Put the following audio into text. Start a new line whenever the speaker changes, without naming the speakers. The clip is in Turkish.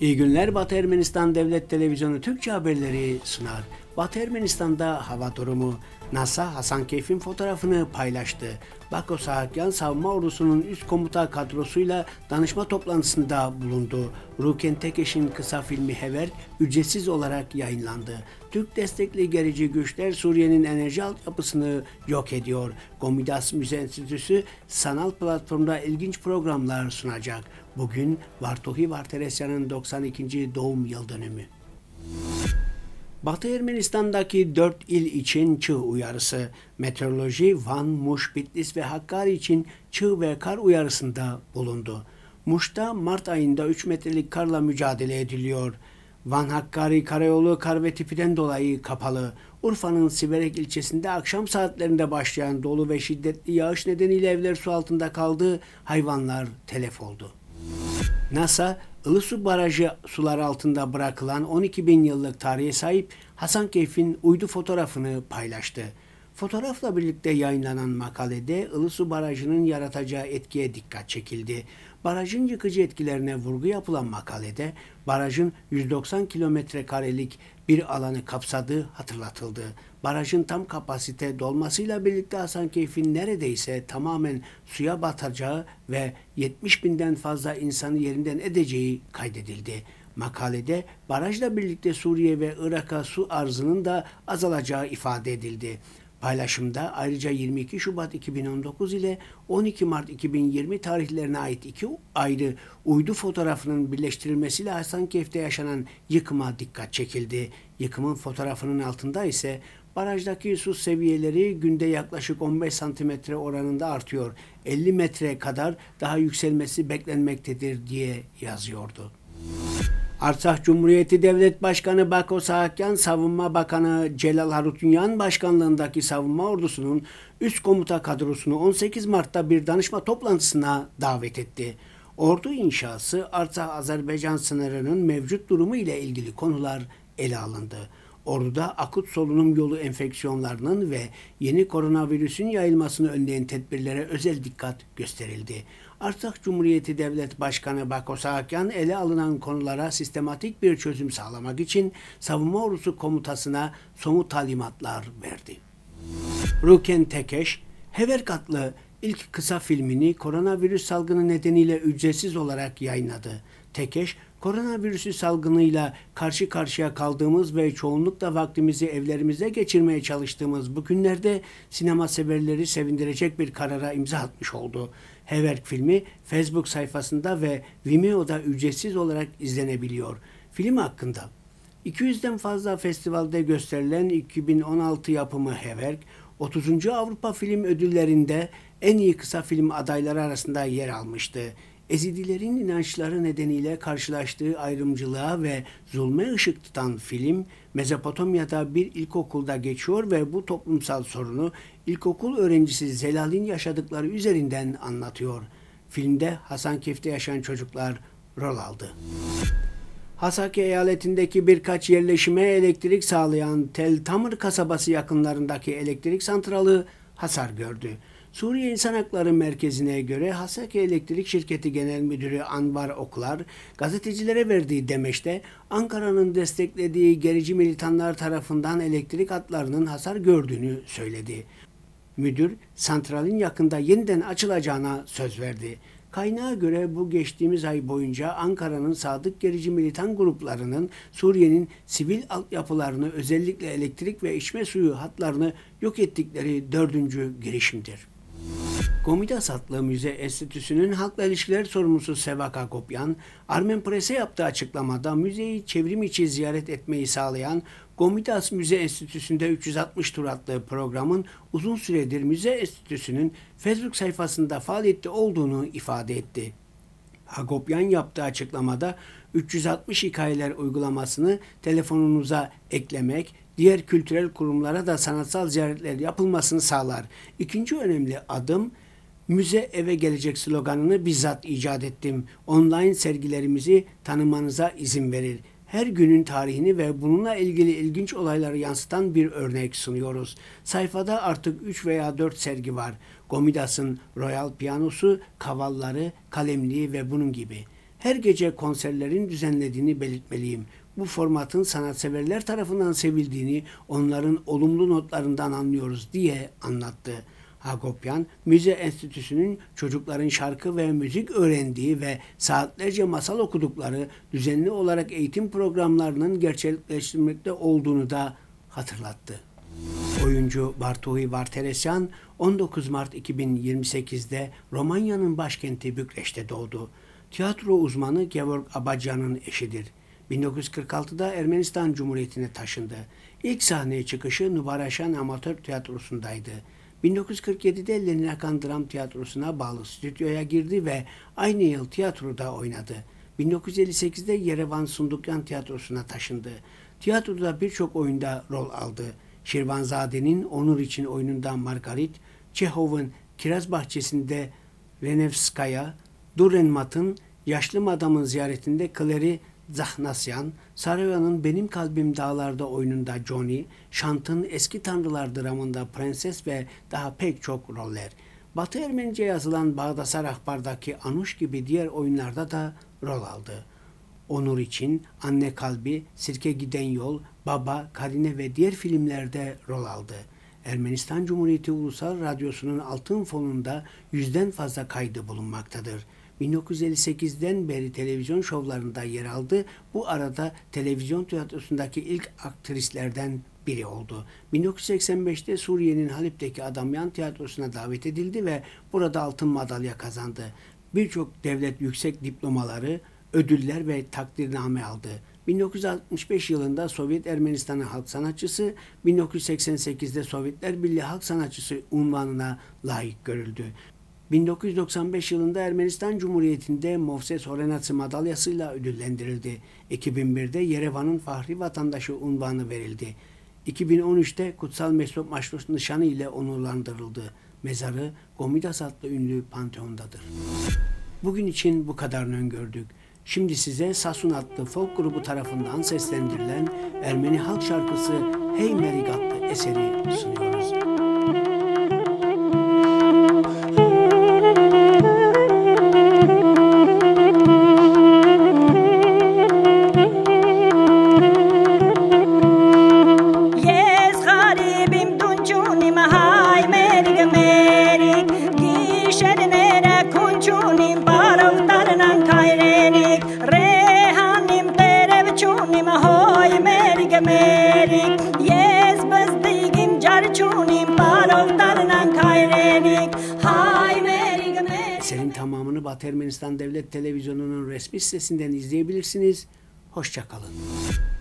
İyi günler Batı Ermenistan Devlet Televizyonu Türkçe haberleri sunar. Batı Ermenistan'da hava durumu. NASA Hasan Keyf'in fotoğrafını paylaştı. Bako Saakyan Savunma Ordusu'nun üst komuta kadrosuyla danışma toplantısında bulundu. Ruken Tekeş'in kısa filmi Hever ücretsiz olarak yayınlandı. Türk destekli gerici güçler Suriye'nin enerji altyapısını yok ediyor. Gomidas Müze Enstitüsü sanal platformda ilginç programlar sunacak. Bugün Vartohi Varteresya'nın 92. doğum yıl dönümü. Batı Ermenistan'daki dört il için çığ uyarısı. Meteoroloji Van, Muş, Bitlis ve Hakkari için çığ ve kar uyarısında bulundu. Muş'ta Mart ayında 3 metrelik karla mücadele ediliyor. Van Hakkari Karayolu kar ve tipiden dolayı kapalı. Urfa'nın Siverek ilçesinde akşam saatlerinde başlayan dolu ve şiddetli yağış nedeniyle evler su altında kaldı, hayvanlar telef oldu. NASA, Ilısu Barajı sular altında bırakılan 12 bin yıllık tarihe sahip Hasankeyf'in uydu fotoğrafını paylaştı. Fotoğrafla birlikte yayınlanan makalede Ilısu Barajı'nın yaratacağı etkiye dikkat çekildi barajın yıkıcı etkilerine vurgu yapılan makalede barajın 190 kilometre karelik bir alanı kapsadığı hatırlatıldı. Barajın tam kapasite dolmasıyla birlikte Hasankeyf'in neredeyse tamamen suya batacağı ve 70 binden fazla insanı yerinden edeceği kaydedildi. Makalede barajla birlikte Suriye ve Irak'a su arzının da azalacağı ifade edildi paylaşımda ayrıca 22 Şubat 2019 ile 12 Mart 2020 tarihlerine ait iki ayrı uydu fotoğrafının birleştirilmesiyle Hasankeyf'te yaşanan yıkıma dikkat çekildi. Yıkımın fotoğrafının altında ise barajdaki su seviyeleri günde yaklaşık 15 santimetre oranında artıyor. 50 metre kadar daha yükselmesi beklenmektedir diye yazıyordu. Artsakh Cumhuriyeti Devlet Başkanı Bako Saakyan, Savunma Bakanı Celal Harutunyan başkanlığındaki savunma ordusunun üst komuta kadrosunu 18 Mart'ta bir danışma toplantısına davet etti. Ordu inşası Artsakh-Azerbaycan sınırının mevcut durumu ile ilgili konular ele alındı. Ordu'da akut solunum yolu enfeksiyonlarının ve yeni koronavirüsün yayılmasını önleyen tedbirlere özel dikkat gösterildi. Artak Cumhuriyeti Devlet Başkanı Bako Saakyan ele alınan konulara sistematik bir çözüm sağlamak için Savunma Ordusu Komutası'na somut talimatlar verdi. Ruken Tekeş, Heverk adlı ilk kısa filmini koronavirüs salgını nedeniyle ücretsiz olarak yayınladı. Tekeş, Koronavirüsü salgınıyla karşı karşıya kaldığımız ve çoğunlukla vaktimizi evlerimizde geçirmeye çalıştığımız bu günlerde sinema severleri sevindirecek bir karara imza atmış oldu. Heverk filmi Facebook sayfasında ve Vimeo'da ücretsiz olarak izlenebiliyor. Film hakkında 200'den fazla festivalde gösterilen 2016 yapımı Heverk, 30. Avrupa Film Ödülleri'nde en iyi kısa film adayları arasında yer almıştı. Ezidilerin inançları nedeniyle karşılaştığı ayrımcılığa ve zulme ışık tutan film Mezopotamya'da bir ilkokulda geçiyor ve bu toplumsal sorunu ilkokul öğrencisi Zelal'in yaşadıkları üzerinden anlatıyor. Filmde Hasan Kef'te yaşayan çocuklar rol aldı. Hasaki eyaletindeki birkaç yerleşime elektrik sağlayan Tel Tamır kasabası yakınlarındaki elektrik santralı hasar gördü. Suriye İnsan Hakları Merkezi'ne göre Hasaki Elektrik Şirketi Genel Müdürü Anvar Oklar, gazetecilere verdiği demeçte Ankara'nın desteklediği gerici militanlar tarafından elektrik hatlarının hasar gördüğünü söyledi. Müdür, santralin yakında yeniden açılacağına söz verdi. Kaynağa göre bu geçtiğimiz ay boyunca Ankara'nın sadık gerici militan gruplarının Suriye'nin sivil altyapılarını özellikle elektrik ve içme suyu hatlarını yok ettikleri dördüncü girişimdir. Komitas adlı müze enstitüsünün halkla ilişkiler sorumlusu Sevak Akopyan, Armen Pres'e yaptığı açıklamada müzeyi çevrim içi ziyaret etmeyi sağlayan Komitas Müze Enstitüsü'nde 360 tur adlı programın uzun süredir müze enstitüsünün Facebook sayfasında faaliyette olduğunu ifade etti. Hagopyan yaptığı açıklamada 360 hikayeler uygulamasını telefonunuza eklemek, diğer kültürel kurumlara da sanatsal ziyaretler yapılmasını sağlar. İkinci önemli adım müze eve gelecek sloganını bizzat icat ettim. Online sergilerimizi tanımanıza izin verir. Her günün tarihini ve bununla ilgili ilginç olayları yansıtan bir örnek sunuyoruz. Sayfada artık 3 veya 4 sergi var. Gomidas'ın Royal Piyanosu, Kavalları, Kalemliği ve bunun gibi. Her gece konserlerin düzenlediğini belirtmeliyim bu formatın sanatseverler tarafından sevildiğini, onların olumlu notlarından anlıyoruz diye anlattı. Agopyan, Müze Enstitüsü'nün çocukların şarkı ve müzik öğrendiği ve saatlerce masal okudukları düzenli olarak eğitim programlarının gerçekleştirmekte olduğunu da hatırlattı. Oyuncu Bartuhi Varteresyan 19 Mart 2028'de Romanya'nın başkenti Bükreş'te doğdu. Tiyatro uzmanı Georg Abacan'ın eşidir. 1946'da Ermenistan Cumhuriyeti'ne taşındı. İlk sahneye çıkışı Nubaraşan Amatör Tiyatrosu'ndaydı. 1947'de ellerini akan dram tiyatrosuna bağlı stüdyoya girdi ve aynı yıl tiyatroda oynadı. 1958'de Yerevan Sundukyan Tiyatrosu'na taşındı. Tiyatroda birçok oyunda rol aldı. Şirvanzade'nin Onur için oyunundan Margarit, Çehov'un Kiraz Bahçesi'nde Renevskaya, Durenmat'ın Yaşlı Adam'ın ziyaretinde Clary Zahnasyan, Saraya'nın Benim Kalbim Dağlarda oyununda Johnny, Şant'ın Eski Tanrılar dramında Prenses ve daha pek çok roller. Batı Ermenice yazılan Bağdasar Akbar'daki Anuş gibi diğer oyunlarda da rol aldı. Onur için Anne Kalbi, Sirke Giden Yol, Baba, Karine ve diğer filmlerde rol aldı. Ermenistan Cumhuriyeti Ulusal Radyosu'nun altın fonunda yüzden fazla kaydı bulunmaktadır.'' 1958'den beri televizyon şovlarında yer aldı. Bu arada televizyon tiyatrosundaki ilk aktrislerden biri oldu. 1985'te Suriye'nin Halep'teki Adamyan Tiyatrosu'na davet edildi ve burada altın madalya kazandı. Birçok devlet yüksek diplomaları, ödüller ve takdirname aldı. 1965 yılında Sovyet Ermenistan'ın halk sanatçısı, 1988'de Sovyetler Birliği halk sanatçısı unvanına layık görüldü. 1995 yılında Ermenistan Cumhuriyeti'nde Mofse Sorenatsı madalyasıyla ödüllendirildi. 2001'de Yerevan'ın Fahri Vatandaşı unvanı verildi. 2013'te Kutsal Mesut Maşrus nişanı ile onurlandırıldı. Mezarı Gomidas adlı ünlü panteondadır. Bugün için bu kadarını öngördük. Şimdi size Sasun adlı folk grubu tarafından seslendirilen Ermeni halk şarkısı Hey Merigat adlı eseri sunuyoruz. Sabah Ermenistan Devlet Televizyonu'nun resmi sitesinden izleyebilirsiniz. Hoşçakalın.